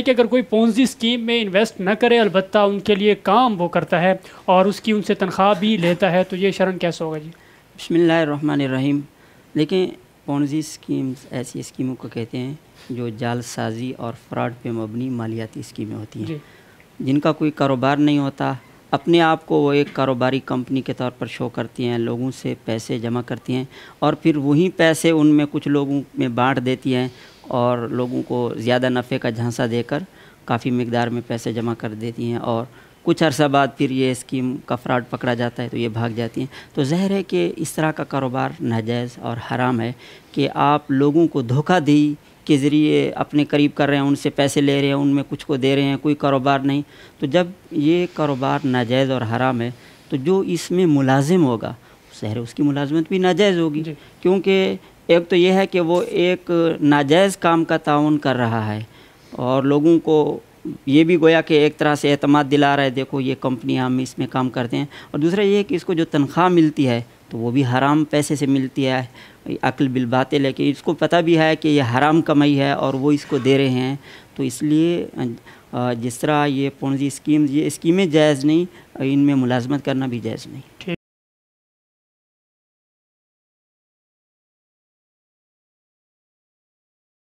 कि अगर कोई पोन्जी स्कीम में इन्वेस्ट न करे अलबत् उनके लिए काम वो करता है और उसकी उनसे तनख्वाह भी लेता है तो ये शरण कैसे होगा जी बसमीम देखें पोन्जी स्कीम्स ऐसी स्कीमों को कहते हैं जो जालसाजी और फ्रॉड पे मबनी मालियाती स्कीमें होती हैं जिनका कोई कारोबार नहीं होता अपने आप को वो एक कारोबारी कंपनी के तौर पर शो करती हैं लोगों से पैसे जमा करती हैं और फिर वही पैसे उनमें कुछ लोगों में बांट देती हैं और लोगों को ज़्यादा नफ़े का झांसा देकर काफ़ी मकदार में पैसे जमा कर देती हैं और कुछ अरसा बाद फिर ये स्कीम का फ्रॉड पकड़ा जाता है तो ये भाग जाती हैं तो जहर है कि इस तरह का कारोबार नाजायज़ और हराम है कि आप लोगों को धोखा दी के ज़रिए अपने करीब कर रहे हैं उनसे पैसे ले रहे हैं उनमें कुछ को दे रहे हैं कोई कारोबार नहीं तो जब ये कारोबार नाजायज़ और हराम है तो जो इसमें मुलाजिम होगा शहर उसकी मुलाजमत भी नाजायज़ होगी क्योंकि एक तो ये है कि वो एक नाजायज़ काम का ताउन कर रहा है और लोगों को ये भी गोया कि एक तरह से अहतमाद दिला रहा है देखो ये कंपनी हम इसमें काम करते हैं और दूसरा ये है कि इसको जो तनख्वाह मिलती है तो वो भी हराम पैसे से मिलती है अक्ल बिल बातें लेके इसको पता भी है कि ये हराम कमाई है और वो इसको दे रहे हैं तो इसलिए जिस तरह ये पौजी स्कीम ये स्कीमें जायज़ नहीं इनमें मुलाजमत करना भी जायज़ नहीं